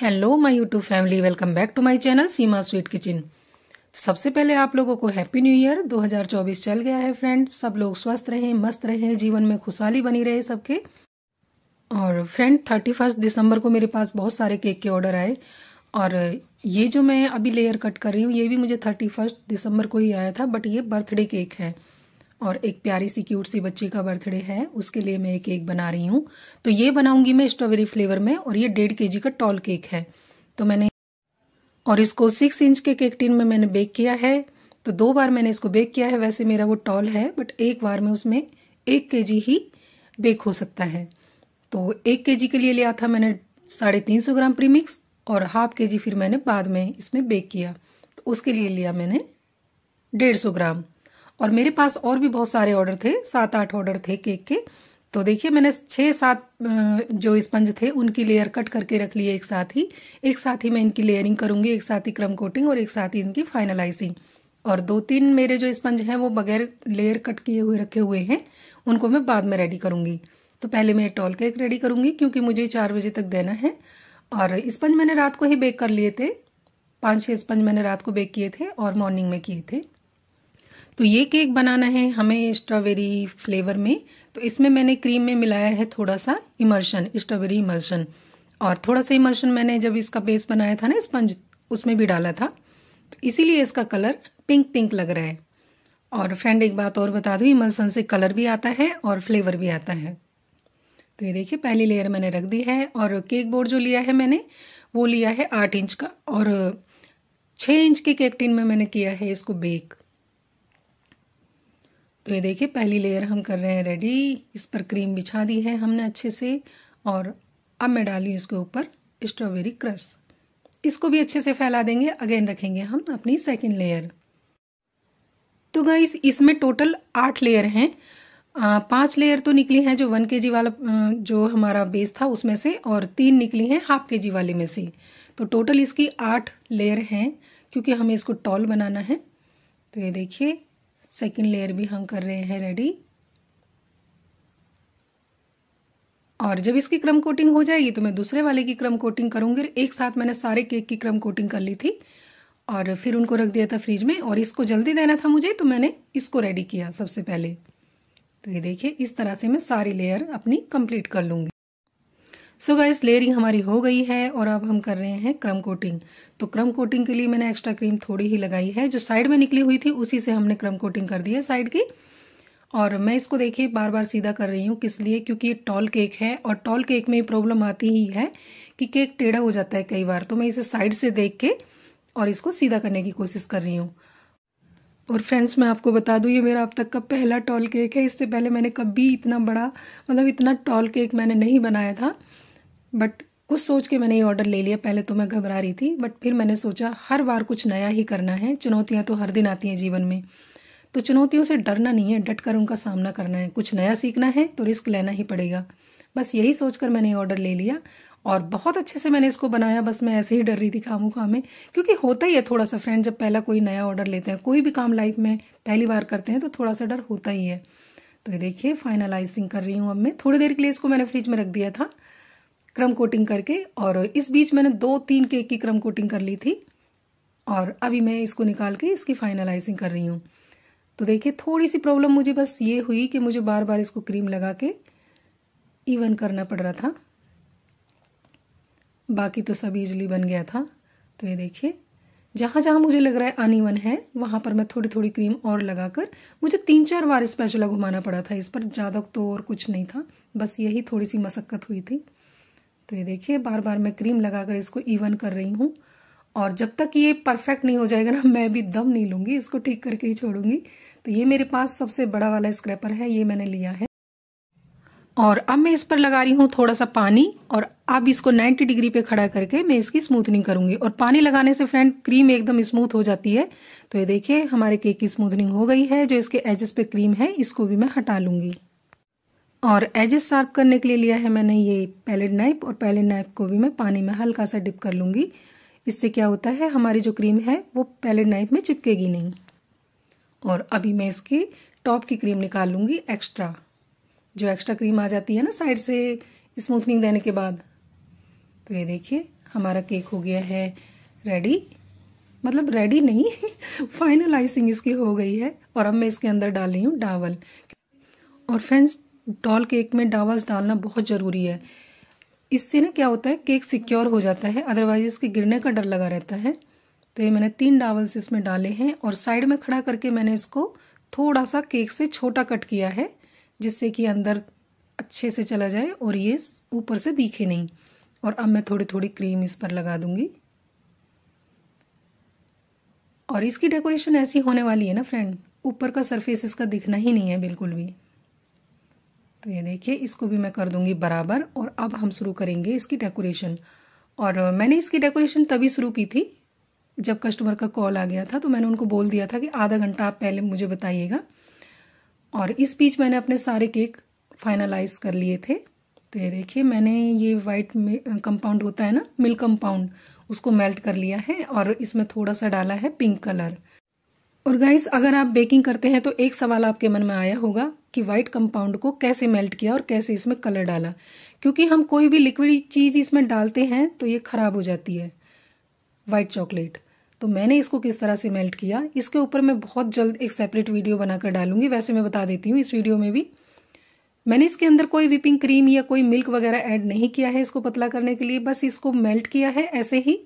hello my YouTube family welcome back to my channel Seema sweet kitchen सबसे पहले आप लोगों को हैप्पी न्यू ईयर 2024 चल गया है फ्रेंड सब लोग स्वस्थ रहें मस्त रहें जीवन में खुशहाली बनी रहे सबके और फ्रेंड थर्टी फर्स्ट दिसंबर को मेरे पास बहुत सारे केक के ऑर्डर आए और ये जो मैं अभी लेयर कट कर रही हूँ ये भी मुझे थर्टी फर्स्ट दिसंबर को ही आया था बट ये बर्थडे केक है और एक प्यारी सी क्यूट सी बच्ची का बर्थडे है उसके लिए मैं एक केक बना रही हूँ तो ये बनाऊंगी मैं स्ट्रॉबेरी फ्लेवर में और ये डेढ़ के का टॉल केक है तो मैंने और इसको सिक्स इंच के केक टिन में मैंने बेक किया है तो दो बार मैंने इसको बेक किया है वैसे मेरा वो टॉल है बट एक बार में उसमें एक के ही बेक हो सकता है तो एक के के लिए लिया था मैंने साढ़े तीन सौ ग्राम प्रीमिक्स और हाफ के जी फिर मैंने बाद में इसमें बेक किया तो उसके लिए लिया मैंने डेढ़ सौ ग्राम और मेरे पास और भी बहुत सारे ऑर्डर थे सात आठ ऑर्डर थे केक के तो देखिए मैंने छः सात जो स्पंज थे उनकी लेयर कट करके रख लिए एक साथ ही एक साथ ही मैं इनकी लेयरिंग करूँगी एक साथ ही क्रम कोटिंग और एक साथ ही इनकी फाइनलाइजिंग और दो तीन मेरे जो स्पंज हैं वो बगैर लेयर कट किए हुए रखे हुए हैं उनको मैं बाद में रेडी करूँगी तो पहले मैं टॉल केक रेडी करूँगी क्योंकि मुझे चार बजे तक देना है और स्पंज मैंने रात को ही बेक कर लिए थे पाँच छः स्पंज मैंने रात को बेक किए थे और मॉर्निंग में किए थे तो ये केक बनाना है हमें स्ट्रॉबेरी फ्लेवर में तो इसमें मैंने क्रीम में मिलाया है थोड़ा सा इमर्शन स्ट्रॉबेरी इमर्शन और थोड़ा सा इमर्शन मैंने जब इसका बेस बनाया था ना स्पंज उसमें भी डाला था तो इसीलिए इसका कलर पिंक पिंक लग रहा है और फ्रेंड एक बात और बता दूँ इमल्सन से कलर भी आता है और फ्लेवर भी आता है तो ये देखिए पहली लेयर मैंने रख दी है और केक बोर्ड जो लिया है मैंने वो लिया है आठ इंच का और छः इंच के केक टिन में मैंने किया है इसको बेक तो ये देखिए पहली लेयर हम कर रहे हैं रेडी इस पर क्रीम बिछा दी है हमने अच्छे से और अब मैं डाली इसके ऊपर स्ट्रॉबेरी क्रश इसको भी अच्छे से फैला देंगे अगेन रखेंगे हम अपनी सेकेंड लेयर तो गाइस इसमें टोटल आठ लेयर हैं पांच लेयर तो निकली हैं जो वन के जी वाला जो हमारा बेस था उसमें से और तीन निकली हैं हाफ के जी वाले में से तो टोटल इसकी आठ लेयर हैं क्योंकि हमें इसको टॉल बनाना है तो ये देखिए सेकेंड लेयर भी हम कर रहे हैं रेडी और जब इसकी क्रम कोटिंग हो जाएगी तो मैं दूसरे वाले की क्रम कोटिंग करूंगी एक साथ मैंने सारे केक की क्रम कोटिंग कर ली थी और फिर उनको रख दिया था फ्रिज में और इसको जल्दी देना था मुझे तो मैंने इसको रेडी किया सबसे पहले तो ये देखिए इस तरह से मैं सारी लेयर अपनी कंप्लीट कर लूँगी सो गाइस लेयरिंग हमारी हो गई है और अब हम कर रहे हैं क्रम कोटिंग तो क्रम कोटिंग के लिए मैंने एक्स्ट्रा क्रीम थोड़ी ही लगाई है जो साइड में निकली हुई थी उसी से हमने क्रम कोटिंग कर दी है साइड की और मैं इसको देखिए बार बार सीधा कर रही हूँ किस लिए क्योंकि ये टॉल केक है और टॉल केक में प्रॉब्लम आती ही है कि केक टेढ़ा हो जाता है कई बार तो मैं इसे साइड से देख के और इसको सीधा करने की कोशिश कर रही हूँ और फ्रेंड्स मैं आपको बता दूँ ये मेरा अब तक का पहला टॉल केक है इससे पहले मैंने कभी इतना बड़ा मतलब इतना टॉल केक मैंने नहीं बनाया था बट कुछ सोच के मैंने ये ऑर्डर ले लिया पहले तो मैं घबरा रही थी बट फिर मैंने सोचा हर बार कुछ नया ही करना है चुनौतियाँ तो हर दिन आती हैं जीवन में तो चुनौतियों से डरना नहीं है डट कर उनका सामना करना है कुछ नया सीखना है तो रिस्क लेना ही पड़ेगा बस यही सोचकर मैंने ये ऑर्डर ले लिया और बहुत अच्छे से मैंने इसको बनाया बस मैं ऐसे ही डर रही थी कामों काम में क्योंकि होता ही है थोड़ा सा फ्रेंड जब पहला कोई नया ऑर्डर लेते हैं कोई भी काम लाइफ में पहली बार करते हैं तो थोड़ा सा डर होता ही है तो ये देखिए फाइनलाइजिंग कर रही हूँ अब मैं थोड़ी देर के लिए इसको मैंने फ्रिज में रख दिया था क्रम कोटिंग करके और इस बीच मैंने दो तीन केक की क्रम कोटिंग कर ली थी और अभी मैं इसको निकाल के इसकी फाइनलाइजिंग कर रही हूँ तो देखिए थोड़ी सी प्रॉब्लम मुझे बस ये हुई कि मुझे बार बार इसको क्रीम लगा के इवन करना पड़ रहा था बाकी तो सब इजली बन गया था तो ये देखिए जहाँ जहाँ मुझे लग रहा है अनइवन है वहाँ पर मैं थोड़ी थोड़ी क्रीम और लगाकर मुझे तीन चार बार स्पैचुला घुमाना पड़ा था इस पर ज़्यादा तो और कुछ नहीं था बस यही थोड़ी सी मशक्क़त हुई थी तो ये देखिए बार बार मैं क्रीम लगाकर इसको इवन कर रही हूँ और जब तक ये परफेक्ट नहीं हो जाएगा ना मैं भी दम नहीं लूँगी इसको ठीक करके ही छोड़ूंगी तो ये मेरे पास सबसे बड़ा वाला स्क्रैपर है ये मैंने लिया है और अब मैं इस पर लगा रही हूँ थोड़ा सा पानी और अब इसको 90 डिग्री पे खड़ा करके मैं इसकी स्मूथनिंग करूंगी और पानी लगाने से फ्रेंड क्रीम एकदम स्मूथ हो जाती है तो ये देखिए हमारे केक की स्मूथनिंग हो गई है जो इसके एजेस पे क्रीम है इसको भी मैं हटा लूंगी और एजेस शार्प करने के लिए लिया है मैंने ये पैलेट नाइफ और पैलेट नाइफ को भी मैं पानी में हल्का सा डिप कर लूँगी इससे क्या होता है हमारी जो क्रीम है वो पैलेट नाइफ में चिपकेगी नहीं और अभी मैं इसकी टॉप की क्रीम निकाल लूँगी एक्स्ट्रा जो एक्स्ट्रा क्रीम आ जाती है ना साइड से स्मूथनिंग देने के बाद तो ये देखिए हमारा केक हो गया है रेडी मतलब रेडी नहीं फाइनलाइजिंग इसकी हो गई है और अब मैं इसके अंदर डाल रही हूँ डावल और फ्रेंड्स डॉल केक में डावल्स डालना बहुत ज़रूरी है इससे ना क्या होता है केक सिक्योर हो जाता है अदरवाइज इसके गिरने का डर लगा रहता है तो ये मैंने तीन डावल्स इसमें डाले हैं और साइड में खड़ा करके मैंने इसको थोड़ा सा केक से छोटा कट किया है जिससे कि अंदर अच्छे से चला जाए और ये ऊपर से दिखे नहीं और अब मैं थोड़ी थोड़ी क्रीम इस पर लगा दूंगी और इसकी डेकोरेशन ऐसी होने वाली है ना फ्रेंड ऊपर का सरफेस इसका दिखना ही नहीं है बिल्कुल भी तो ये देखिए इसको भी मैं कर दूंगी बराबर और अब हम शुरू करेंगे इसकी डेकोरेशन और मैंने इसकी डेकोरेशन तभी शुरू की थी जब कस्टमर का कॉल आ गया था तो मैंने उनको बोल दिया था कि आधा घंटा आप पहले मुझे बताइएगा और इस बीच मैंने अपने सारे केक फाइनलाइज कर लिए थे तो ये देखिए मैंने ये वाइट कंपाउंड होता है ना मिल्क कंपाउंड उसको मेल्ट कर लिया है और इसमें थोड़ा सा डाला है पिंक कलर और गाइस अगर आप बेकिंग करते हैं तो एक सवाल आपके मन में आया होगा कि वाइट कंपाउंड को कैसे मेल्ट किया और कैसे इसमें कलर डाला क्योंकि हम कोई भी लिक्विड चीज़ इसमें डालते हैं तो ये ख़राब हो जाती है वाइट चॉकलेट तो मैंने इसको किस तरह से मेल्ट किया इसके ऊपर मैं बहुत जल्द एक सेपरेट वीडियो बनाकर डालूंगी वैसे मैं बता देती हूँ इस वीडियो में भी मैंने इसके अंदर कोई विपिंग क्रीम या कोई मिल्क वगैरह ऐड नहीं किया है इसको पतला करने के लिए बस इसको मेल्ट किया है ऐसे ही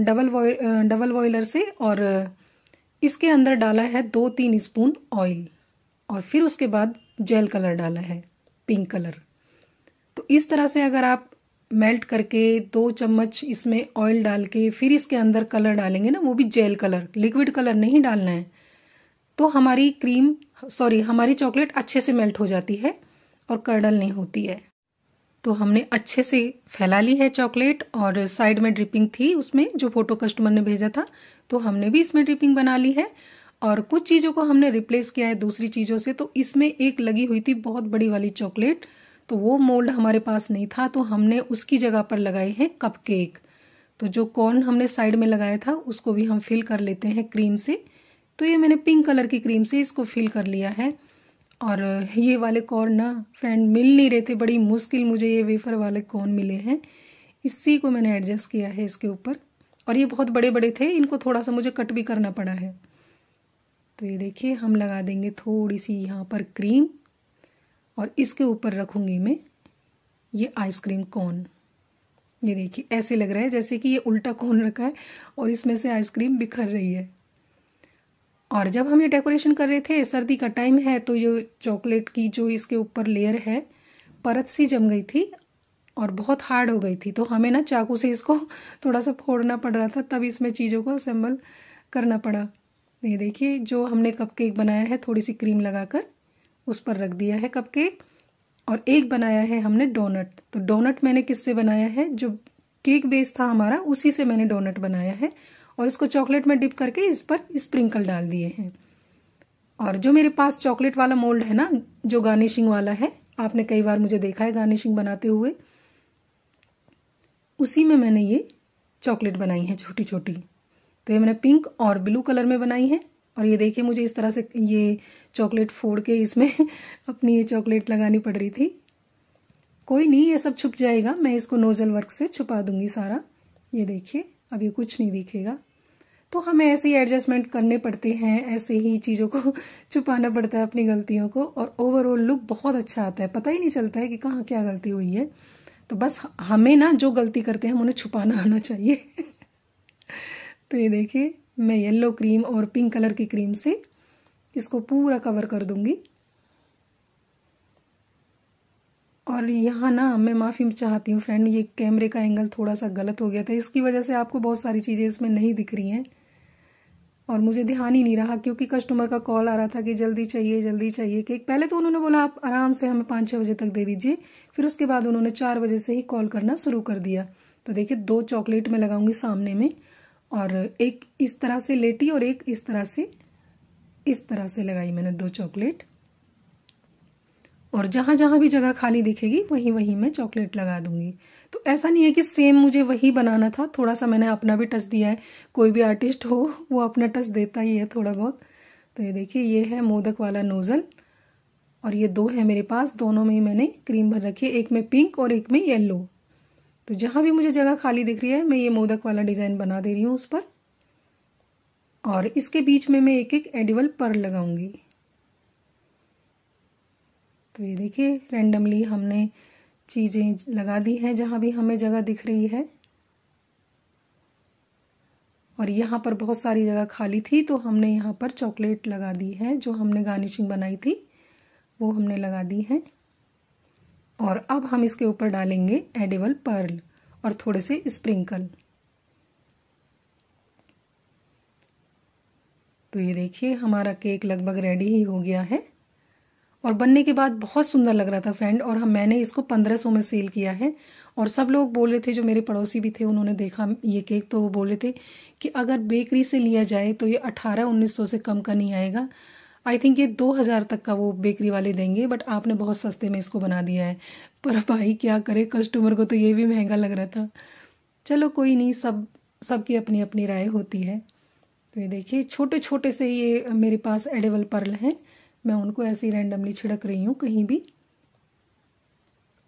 डबल वॉय डबल बॉयलर से और इसके अंदर डाला है दो तीन स्पून ऑयल और फिर उसके बाद जेल कलर डाला है पिंक कलर तो इस तरह से अगर आप मेल्ट करके दो चम्मच इसमें ऑयल डाल के फिर इसके अंदर कलर डालेंगे ना वो भी जेल कलर लिक्विड कलर नहीं डालना है तो हमारी क्रीम सॉरी हमारी चॉकलेट अच्छे से मेल्ट हो जाती है और कर्डल नहीं होती है तो हमने अच्छे से फैला ली है चॉकलेट और साइड में ड्रिपिंग थी उसमें जो फ़ोटो कस्टमर ने भेजा था तो हमने भी इसमें ड्रिपिंग बना ली है और कुछ चीज़ों को हमने रिप्लेस किया है दूसरी चीज़ों से तो इसमें एक लगी हुई थी बहुत बड़ी वाली चॉकलेट तो वो मोल्ड हमारे पास नहीं था तो हमने उसकी जगह पर लगाए हैं कपकेक तो जो कॉर्न हमने साइड में लगाया था उसको भी हम फिल कर लेते हैं क्रीम से तो ये मैंने पिंक कलर की क्रीम से इसको फिल कर लिया है और ये वाले कॉर्न ना फ्रेंड मिल नहीं रहे थे बड़ी मुश्किल मुझे ये वेफर वाले कॉर्न मिले हैं इसी को मैंने एडजस्ट किया है इसके ऊपर और ये बहुत बड़े बड़े थे इनको थोड़ा सा मुझे कट भी करना पड़ा है तो ये देखिए हम लगा देंगे थोड़ी सी यहाँ पर क्रीम और इसके ऊपर रखूँगी मैं ये आइसक्रीम कॉर्न ये देखिए ऐसे लग रहा है जैसे कि ये उल्टा कॉर्न रखा है और इसमें से आइसक्रीम बिखर रही है और जब हम ये डेकोरेशन कर रहे थे सर्दी का टाइम है तो ये चॉकलेट की जो इसके ऊपर लेयर है परत सी जम गई थी और बहुत हार्ड हो गई थी तो हमें ना चाकू से इसको थोड़ा सा फोड़ना पड़ रहा था तब इसमें चीज़ों को असेंबल करना पड़ा ये देखिए जो हमने कपकेक बनाया है थोड़ी सी क्रीम लगाकर उस पर रख दिया है कपकेक और एक बनाया है हमने डोनट तो डोनट मैंने किससे बनाया है जो केक बेस था हमारा उसी से मैंने डोनट बनाया है और इसको चॉकलेट में डिप करके इस पर स्प्रिंकल डाल दिए हैं और जो मेरे पास चॉकलेट वाला मोल्ड है ना जो गार्निशिंग वाला है आपने कई बार मुझे देखा है गार्निशिंग बनाते हुए उसी में मैंने ये चॉकलेट बनाई है छोटी छोटी तो ये मैंने पिंक और ब्लू कलर में बनाई है और ये देखिए मुझे इस तरह से ये चॉकलेट फोड़ के इसमें अपनी ये चॉकलेट लगानी पड़ रही थी कोई नहीं ये सब छुप जाएगा मैं इसको नोज़ल वर्क से छुपा दूंगी सारा ये देखिए अब ये कुछ नहीं दिखेगा तो हमें ऐसे ही एडजस्टमेंट करने पड़ते हैं ऐसे ही चीज़ों को छुपाना पड़ता है अपनी गलतियों को और ओवरऑल लुक बहुत अच्छा आता है पता ही नहीं चलता है कि कहाँ क्या गलती हुई है तो बस हमें ना जो गलती करते हैं हम उन्हें छुपाना आना चाहिए तो ये देखिए मैं येलो क्रीम और पिंक कलर की क्रीम से इसको पूरा कवर कर दूँगी और यहाँ ना मैं माफ़ी चाहती हूँ फ्रेंड ये कैमरे का एंगल थोड़ा सा गलत हो गया था इसकी वजह से आपको बहुत सारी चीज़ें इसमें नहीं दिख रही हैं और मुझे ध्यान ही नहीं रहा क्योंकि कस्टमर का कॉल आ रहा था कि जल्दी चाहिए जल्दी चाहिए केक पहले तो उन्होंने बोला आप आराम से हमें पाँच छः बजे तक दे दीजिए फिर उसके बाद उन्होंने चार बजे से ही कॉल करना शुरू कर दिया तो देखिए दो चॉकलेट मैं लगाऊंगी सामने में और एक इस तरह से लेटी और एक इस तरह से इस तरह से लगाई मैंने दो चॉकलेट और जहाँ जहाँ भी जगह खाली दिखेगी वहीं वहीं मैं चॉकलेट लगा दूंगी तो ऐसा नहीं है कि सेम मुझे वही बनाना था थोड़ा सा मैंने अपना भी टच दिया है कोई भी आर्टिस्ट हो वो अपना टच देता ही है थोड़ा बहुत तो ये देखिए ये है मोदक वाला नोज़ल और ये दो है मेरे पास दोनों में ही मैंने क्रीम भर रखी है एक में पिंक और एक में येल्लो तो जहाँ भी मुझे जगह खाली दिख रही है मैं ये मोदक वाला डिज़ाइन बना दे रही हूँ उस पर और इसके बीच में मैं एक एक एडिबल पर लगाऊंगी तो ये देखिए रेंडमली हमने चीज़ें लगा दी हैं जहाँ भी हमें जगह दिख रही है और यहाँ पर बहुत सारी जगह खाली थी तो हमने यहाँ पर चॉकलेट लगा दी है जो हमने गार्निशिंग बनाई थी वो हमने लगा दी है और अब हम इसके ऊपर डालेंगे एडिबल पर्ल और थोड़े से स्प्रिंकल तो ये देखिए हमारा केक लगभग रेडी ही हो गया है और बनने के बाद बहुत सुंदर लग रहा था फ्रेंड और हम मैंने इसको पंद्रह सौ में सेल किया है और सब लोग बोल रहे थे जो मेरे पड़ोसी भी थे उन्होंने देखा ये केक तो वो बोले थे कि अगर बेकरी से लिया जाए तो ये अठारह उन्नीस सौ से कम का नहीं आएगा आई थिंक ये दो हज़ार तक का वो बेकरी वाले देंगे बट आपने बहुत सस्ते में इसको बना दिया है पर भाई क्या करे कस्टमर को तो ये भी महंगा लग रहा था चलो कोई नहीं सब सबकी अपनी अपनी राय होती है तो ये देखिए छोटे छोटे से ये मेरे पास एडेबल पर्ल हैं मैं उनको ऐसे ही रैंडमली छिड़क रही हूँ कहीं भी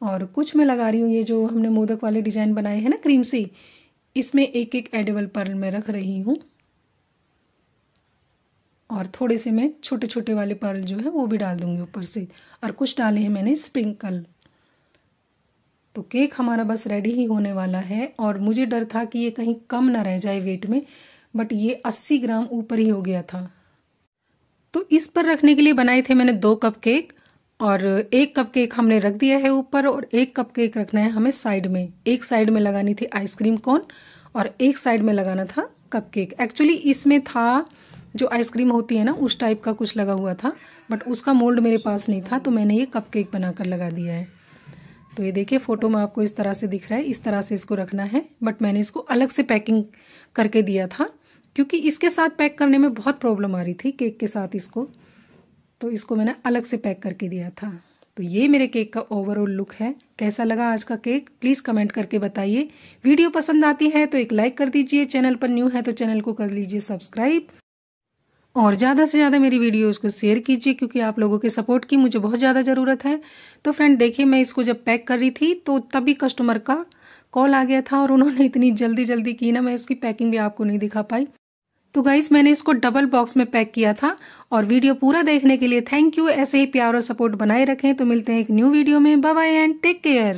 और कुछ मैं लगा रही हूँ ये जो हमने मोदक वाले डिज़ाइन बनाए हैं ना क्रीम से इसमें एक एक एडेबल पर्ल मैं रख रही हूँ और थोड़े से मैं छोटे छोटे वाले पर्ल जो है वो भी डाल दूँगी ऊपर से और कुछ डाले हैं मैंने स्प्रिंकल तो केक हमारा बस रेडी ही होने वाला है और मुझे डर था कि ये कहीं कम ना रह जाए वेट में बट ये अस्सी ग्राम ऊपर ही हो गया था तो इस पर रखने के लिए बनाए थे मैंने दो कप केक और एक कप केक हमने रख दिया है ऊपर और एक कप केक रखना है हमें साइड में एक साइड में लगानी थी आइसक्रीम कौन और एक साइड में लगाना था कप केक एक्चुअली इसमें था जो आइसक्रीम होती है ना उस टाइप का कुछ लगा हुआ था बट उसका मोल्ड मेरे पास नहीं था तो मैंने ये कप केक बनाकर लगा दिया है तो ये देखिए फोटो में आपको इस तरह से दिख रहा है इस तरह से इसको रखना है बट मैंने इसको अलग से पैकिंग करके दिया था क्योंकि इसके साथ पैक करने में बहुत प्रॉब्लम आ रही थी केक के साथ इसको तो इसको मैंने अलग से पैक करके दिया था तो ये मेरे केक का ओवरऑल लुक है कैसा लगा आज का केक प्लीज़ कमेंट करके बताइए वीडियो पसंद आती है तो एक लाइक कर दीजिए चैनल पर न्यू है तो चैनल को कर लीजिए सब्सक्राइब और ज़्यादा से ज़्यादा मेरी वीडियो को शेयर कीजिए क्योंकि आप लोगों के सपोर्ट की मुझे बहुत ज़्यादा ज़रूरत है तो फ्रेंड देखिए मैं इसको जब पैक कर रही थी तो तभी कस्टमर का कॉल आ गया था और उन्होंने इतनी जल्दी जल्दी की ना मैं इसकी पैकिंग भी आपको नहीं दिखा पाई तो गाइस मैंने इसको डबल बॉक्स में पैक किया था और वीडियो पूरा देखने के लिए थैंक यू ऐसे ही प्यार और सपोर्ट बनाए रखें तो मिलते हैं एक न्यू वीडियो में bye bye and take care